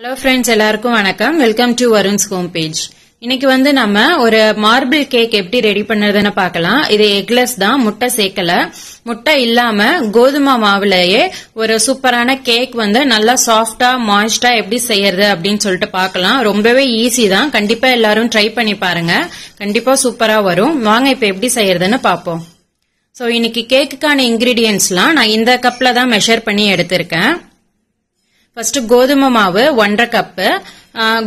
hello friends எல்லாருக்கும் வணக்கம் welcome to Varun's home page இன்னைக்கு வந்து நம்ம ஒரு மார்பிள் கேக் எப்படி ரெடி பண்ணுறதுன்னு பார்க்கலாம் இது எக்லெஸ் தான் முட்டை சேர்க்கல முட்டை இல்லாம கோதுமை மாவுலயே ஒரு சூப்பரான கேக் வந்து நல்லா சாஃப்டா மாய்ஸ்டா எப்படி செய்யறது அப்படின்னு சொல்லிட்டு பார்க்கலாம் ரொம்பவே ஈஸி தான் கண்டிப்பா எல்லாரும் ட்ரை பண்ணி பாருங்க கண்டிப்பா சூப்பரா வரும் வாங்க இப்ப எப்படி செய்யறதுன்னு பார்ப்போம் ஸோ இன்னைக்கு கேக்குக்கான இன்கிரீடியன்ஸ்லாம் நான் இந்த கப்ல தான் மெஷர் பண்ணி எடுத்திருக்கேன் ஃபர்ஸ்ட் கோதுமை மாவு ஒன்றரை கப்பு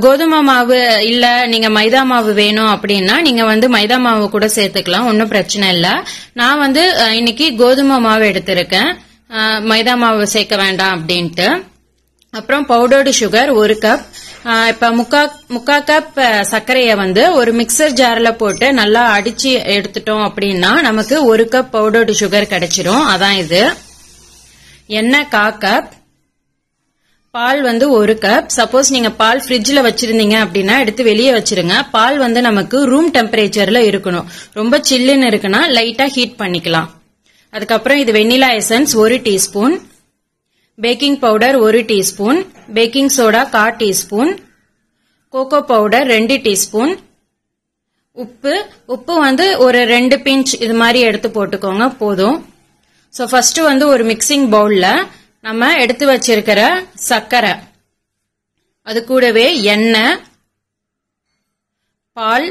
கோதுமை மாவு இல்ல நீங்க மைதா மாவு வேணும் அப்படின்னா நீங்க வந்து மைதா மாவு கூட சேர்த்துக்கலாம் ஒன்றும் பிரச்சனை இல்லை நான் வந்து இன்னைக்கு கோதுமை மாவு எடுத்திருக்கேன் மைதா மாவு சேர்க்க வேண்டாம் அப்படின்ட்டு அப்புறம் பவுடர்டு சுகர் ஒரு கப் இப்ப முக்கா முக்கா கப் சர்க்கரைய வந்து ஒரு மிக்சர் ஜார்ல போட்டு நல்லா அடிச்சு எடுத்துட்டோம் அப்படின்னா நமக்கு ஒரு கப் பவுடர்டு சுகர் கிடைச்சிரும் அதான் இது எண்ணெய் கா கப் பால் வந்து ஒரு கப் சப்போஸ் நீங்க பால் ஃப்ரிட்ஜில் வச்சிருந்தீங்க அப்படின்னா எடுத்து வெளியே வச்சிருங்க பால் வந்து நமக்கு ரூம் டெம்பரேச்சர்ல இருக்கணும் ரொம்ப சில்லுன்னு இருக்குன்னா லைட்டா ஹீட் பண்ணிக்கலாம் அதுக்கப்புறம் இது வெண்ணிலா எசன்ஸ் ஒரு டீஸ்பூன் பேக்கிங் பவுடர் ஒரு டீஸ்பூன் பேக்கிங் சோடா கால் டீஸ்பூன் கோகோ பவுடர் ரெண்டு டீஸ்பூன் உப்பு உப்பு வந்து ஒரு ரெண்டு பிஞ்ச் இது மாதிரி எடுத்து போட்டுக்கோங்க போதும் ஸோ ஃபர்ஸ்ட் வந்து ஒரு மிக்சிங் பவுலில் நம்ம எடுத்து வச்சிருக்கிற சர்க்கரை அது கூடவே எண்ணெய் பால்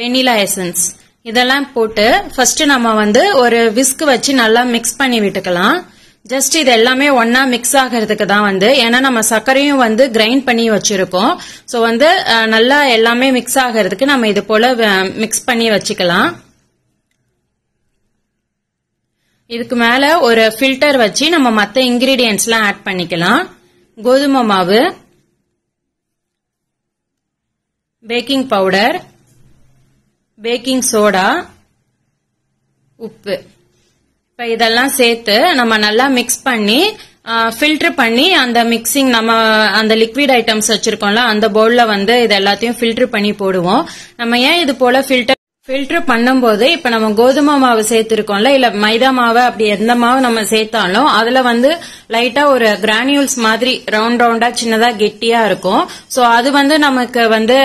வெண்ணிலா எசன்ஸ் இதெல்லாம் போட்டு ஃபர்ஸ்ட் நம்ம வந்து ஒரு விஸ்க் வச்சு நல்லா மிக்ஸ் பண்ணி விட்டுக்கலாம் ஜஸ்ட் இது எல்லாமே ஒன்னா மிக்ஸ் ஆகிறதுக்கு தான் வந்து ஏன்னா நம்ம சர்க்கரையும் வந்து கிரைண்ட் பண்ணி வச்சிருக்கோம் ஸோ வந்து நல்லா எல்லாமே மிக்ஸ் ஆகிறதுக்கு நம்ம இது போல மிக்ஸ் பண்ணி வச்சுக்கலாம் இதுக்கு மேல ஒரு ஃபில்டர் வச்சு நம்ம மற்ற எல்லாம் ஆட் பண்ணிக்கலாம் கோதுமை மாவு பேக்கிங் பவுடர் பேக்கிங் சோடா உப்பு இப்போ இதெல்லாம் சேர்த்து நம்ம நல்லா மிக்ஸ் பண்ணி ஃபில்டர் பண்ணி அந்த மிக்சிங் நம்ம அந்த லிக்விட் ஐட்டம்ஸ் வச்சிருக்கோம்ல அந்த பவுலில் வந்து இது எல்லாத்தையும் ஃபில்டர் பண்ணி போடுவோம் நம்ம ஏன் இது போல ஃபில்டர் ஃபில்டர் பண்ணும்போது இப்ப நம்ம கோதுமை மாவு சேர்த்திருக்கோம்ல இல்ல மைதா மாவு அப்படி எந்த மாவு நம்ம சேர்த்தாலும் அதுல வந்து லைட்டா ஒரு கிரானியூல்ஸ் மாதிரி ரவுண்ட் ரவுண்டா சின்னதா கெட்டியா இருக்கும் சோ அது வந்து நமக்கு வந்து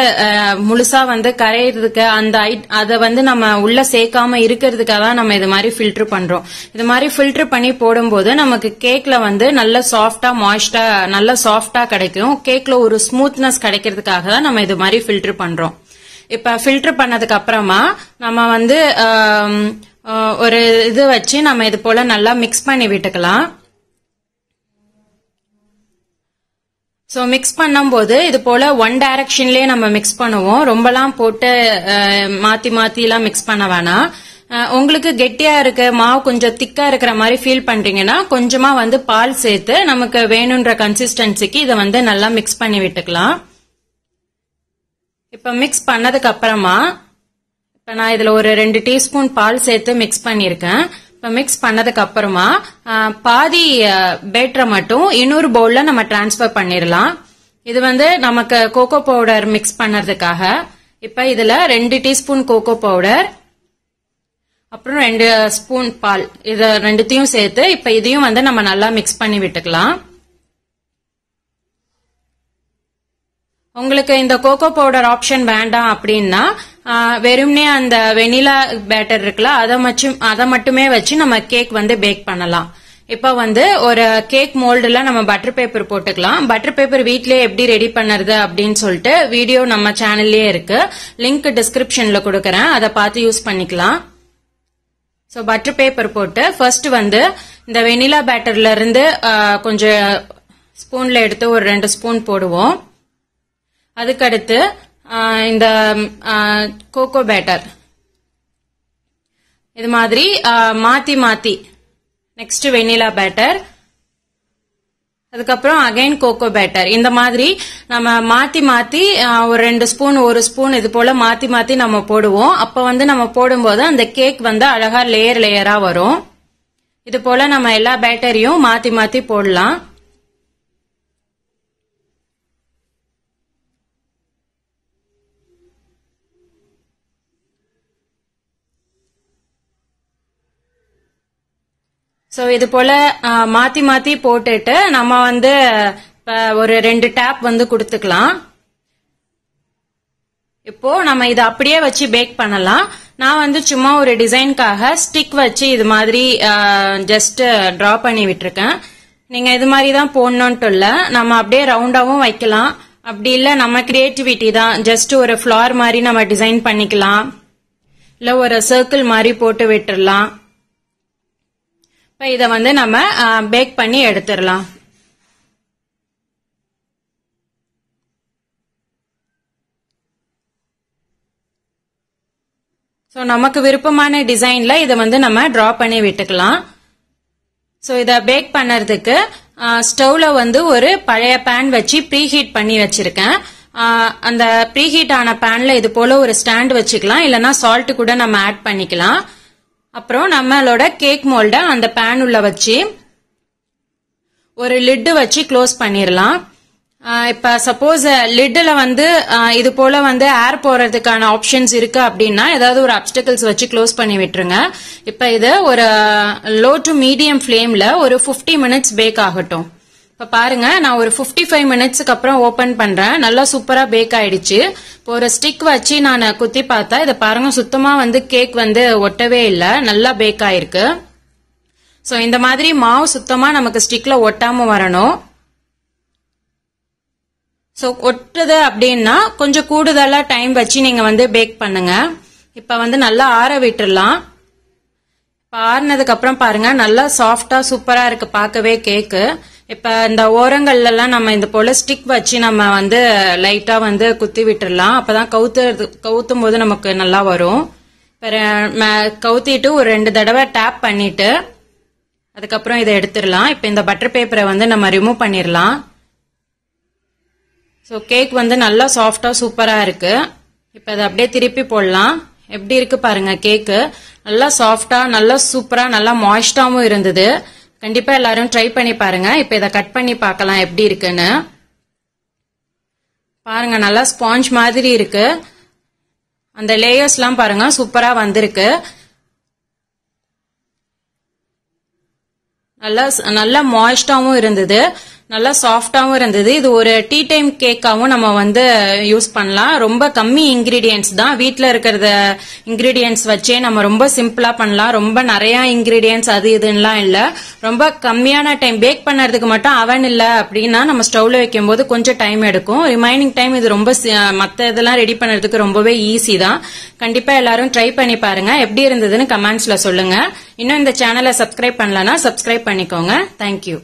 முழுசா வந்து கரையிறதுக்கு அந்த அதை வந்து நம்ம உள்ள சேர்க்காம இருக்கிறதுக்காக தான் நம்ம இது மாதிரி ஃபில்டர் பண்றோம் இது மாதிரி ஃபில்டர் பண்ணி போடும்போது நமக்கு கேக்ல வந்து நல்ல சாஃப்டா மாய்ஸ்டா நல்ல சாஃப்டா கிடைக்கும் கேக்ல ஒரு ஸ்மூத்னஸ் கிடைக்கிறதுக்காக தான் நம்ம இது மாதிரி ஃபில்டர் பண்றோம் இப்ப ஃபில்டர் பண்ணதுக்கு அப்புறமா நம்ம வந்து ஒரு இது வச்சு நம்ம இது போல நல்லா மிக்ஸ் பண்ணி விட்டுக்கலாம் ஸோ மிக்ஸ் பண்ணும்போது இது போல ஒன் டைரக்ஷன்லேயே நம்ம மிக்ஸ் பண்ணுவோம் ரொம்பலாம் போட்டு மாத்தி மாத்திலாம் மிக்ஸ் பண்ண வேணாம் உங்களுக்கு கெட்டியா இருக்கு மாவு கொஞ்சம் திக்கா இருக்கிற மாதிரி ஃபீல் பண்றீங்கன்னா கொஞ்சமா வந்து பால் சேர்த்து நமக்கு வேணுன்ற கன்சிஸ்டன்சிக்கு இதை வந்து நல்லா மிக்ஸ் பண்ணி விட்டுக்கலாம் இப்போ மிக்ஸ் பண்ணதுக்கு அப்புறமா இப்போ நான் இதில் ஒரு ரெண்டு டீஸ்பூன் பால் சேர்த்து மிக்ஸ் பண்ணியிருக்கேன் இப்போ மிக்ஸ் பண்ணதுக்கு அப்புறமா பாதி பேட்டரை மட்டும் இன்னொரு பவுலில் நம்ம டிரான்ஸ்ஃபர் பண்ணிடலாம் இது வந்து நமக்கு கோகோ பவுடர் மிக்ஸ் பண்ணுறதுக்காக இப்போ இதில் ரெண்டு டீஸ்பூன் கோகோ பவுடர் அப்புறம் ரெண்டு ஸ்பூன் பால் இதை ரெண்டுத்தையும் சேர்த்து இப்போ இதையும் வந்து நம்ம நல்லா மிக்ஸ் பண்ணி விட்டுக்கலாம் உங்களுக்கு இந்த கோகோ பவுடர் ஆப்ஷன் வேண்டாம் அப்படின்னா வெறும்னே அந்த வெனிலா பேட்டர் இருக்குல்ல அதை மட்டும் அதை மட்டுமே வச்சு நம்ம கேக் வந்து பேக் பண்ணலாம் இப்போ வந்து ஒரு கேக் மோல்டுல நம்ம பட்டர் பேப்பர் போட்டுக்கலாம் பட்டர் பேப்பர் வீட்லயே எப்படி ரெடி பண்ணுறது அப்படின்னு சொல்லிட்டு வீடியோ நம்ம சேனல்லயே இருக்கு லிங்க் டிஸ்கிரிப்ஷன்ல கொடுக்கறேன் அதை பார்த்து யூஸ் பண்ணிக்கலாம் ஸோ பட்டர் பேப்பர் போட்டு ஃபர்ஸ்ட் வந்து இந்த வெனிலா பேட்டர்ல இருந்து கொஞ்சம் ஸ்பூன்ல எடுத்து ஒரு ரெண்டு ஸ்பூன் போடுவோம் அதுக்கடுத்து இந்த கோகோ பேட்டர் இது மாதிரி மாத்தி மாத்தி நெக்ஸ்ட் வெண்ணிலா பேட்டர் அதுக்கப்புறம் அகைன் கோகோ பேட்டர் இந்த மாதிரி நம்ம மாத்தி மாத்தி ஒரு ரெண்டு ஸ்பூன் ஒரு ஸ்பூன் இது போல மாத்தி மாத்தி நம்ம போடுவோம் அப்ப வந்து நம்ம போடும்போது அந்த கேக் வந்து அழகா லேயர் லேயரா வரும் இது போல நம்ம எல்லா பேட்டரியும் மாத்தி மாத்தி போடலாம் ஸோ இது போல மாத்தி மாத்தி போட்டுட்டு நம்ம வந்து ஒரு ரெண்டு டேப் வந்து கொடுத்துக்கலாம் இப்போ நம்ம இதை அப்படியே வச்சு பேக் பண்ணலாம் நான் வந்து சும்மா ஒரு டிசைனுக்காக ஸ்டிக் வச்சு இது மாதிரி ஜஸ்ட் டிரா பண்ணி விட்டுருக்கேன் நீங்க இது மாதிரி தான் போடணுன்ட்டு இல்லை நம்ம அப்படியே ரவுண்டாவும் வைக்கலாம் அப்படி இல்லை நம்ம கிரியேட்டிவிட்டி தான் ஜஸ்ட் ஒரு ஃப்ளார் மாதிரி நம்ம டிசைன் பண்ணிக்கலாம் இல்லை ஒரு சர்க்கிள் மாதிரி போட்டு விட்டுடலாம் இப்ப இத வந்து நம்ம பேக் பண்ணி எடுத்துடலாம் ஸோ நமக்கு விருப்பமான டிசைனில் இதை வந்து நம்ம ட்ரா பண்ணி விட்டுக்கலாம் ஸோ இதை பேக் பண்ணுறதுக்கு ஸ்டவ்ல வந்து ஒரு பழைய பேன் வச்சு ப்ரீ ஹீட் பண்ணி வச்சிருக்கேன் அந்த ப்ரீ ஹீட் ஆன பேனில் இது போல் ஒரு ஸ்டாண்ட் வச்சுக்கலாம் இல்லைன்னா சால்ட் கூட நம்ம ஆட் பண்ணிக்கலாம் அப்புறம் நம்மளோட கேக் மோல்டை அந்த பேன் உள்ள வச்சு ஒரு லிட்டு வச்சு க்ளோஸ் பண்ணிடலாம் இப்போ சப்போஸ் லிட்டில் வந்து இது போல் வந்து ஏர் போகிறதுக்கான ஆப்ஷன்ஸ் இருக்கு அப்படின்னா ஏதாவது ஒரு அப்டக்கிள்ஸ் வச்சு க்ளோஸ் பண்ணி விட்டுருங்க இப்போ இது ஒரு லோ டு மீடியம் ஃப்ளேமில் ஒரு ஃபிஃப்டி மினிட்ஸ் பேக் ஆகட்டும் இப்போ பாருங்க நான் ஒரு ஃபிஃப்டி ஃபைவ் மினிட்ஸுக்கு அப்புறம் ஓப்பன் பண்ணுறேன் நல்லா சூப்பராக பேக் ஆயிடுச்சு இப்போ ஒரு ஸ்டிக் வச்சு நான் குத்தி பார்த்தேன் இதை பாருங்க சுத்தமாக வந்து கேக் வந்து ஒட்டவே இல்லை நல்லா பேக் ஆயிருக்கு ஸோ இந்த மாதிரி மாவு சுத்தமாக நமக்கு ஸ்டிக்கில் ஒட்டாமல் வரணும் ஸோ ஒட்டுது அப்படின்னா கொஞ்சம் கூடுதலாக டைம் வச்சு நீங்கள் வந்து பேக் பண்ணுங்க இப்போ வந்து நல்லா ஆற விட்டுடலாம் இப்போ அப்புறம் பாருங்கள் நல்லா சாஃப்டா சூப்பராக இருக்குது பார்க்கவே கேக்கு இப்ப இந்த ஓரங்கள்ல எல்லாம் நம்ம இந்த போல ஸ்டிக் வச்சு நம்ம வந்து லைட்டா வந்து குத்தி விட்டுறலாம் அப்பதான் கவுத்து கவுத்தும் போது நமக்கு நல்லா வரும் கவுத்திட்டு ஒரு ரெண்டு தடவை டேப் பண்ணிட்டு அதுக்கப்புறம் இதை எடுத்துடலாம் இப்போ இந்த பட்டர் பேப்பரை வந்து நம்ம ரிமூவ் பண்ணிடலாம் ஸோ கேக் வந்து நல்லா சாஃப்டா சூப்பராக இருக்கு இப்போ அதை அப்படியே திருப்பி போடலாம் எப்படி இருக்கு பாருங்க கேக்கு நல்லா சாஃப்டா நல்லா சூப்பராக நல்லா மாய்ஸ்டாகவும் இருந்தது கண்டிப்பா எல்லாரும் ட்ரை பண்ணி பாருங்க இப்ப இதை கட் பண்ணி பார்க்கலாம் எப்படி இருக்குன்னு பாருங்க நல்லா ஸ்பாஞ்ச் மாதிரி இருக்கு அந்த லேயர்ஸ்லாம் பாருங்க சூப்பரா வந்திருக்கு நல்லா நல்லா மாய்ஸ்டாவும் இருந்தது நல்லா சாஃப்டாகவும் இருந்தது இது ஒரு டீ டைம் கேக்காகவும் நம்ம வந்து யூஸ் பண்ணலாம் ரொம்ப கம்மி இன்கிரீடியன்ஸ் தான் வீட்டில் இருக்கிறத இன்கிரீடியன்ஸ் வச்சே நம்ம ரொம்ப சிம்பிளாக பண்ணலாம் ரொம்ப நிறைய இன்கிரீடியன்ஸ் அது இதுன்னெலாம் இல்லை ரொம்ப கம்மியான டைம் பேக் பண்ணுறதுக்கு மட்டும் அவன் இல்லை அப்படின்னா நம்ம ஸ்டவ்ல வைக்கும் போது கொஞ்சம் டைம் எடுக்கும் ரிமைனிங் டைம் இது ரொம்ப மற்ற இதெல்லாம் ரெடி பண்ணுறதுக்கு ரொம்பவே ஈஸி தான் கண்டிப்பாக எல்லாரும் ட்ரை பண்ணி பாருங்க எப்படி இருந்ததுன்னு கமெண்ட்ஸ்ல சொல்லுங்க இன்னும் இந்த சேனலை சப்ஸ்கிரைப் பண்ணலன்னா சப்ஸ்கிரைப் பண்ணிக்கோங்க தேங்க்யூ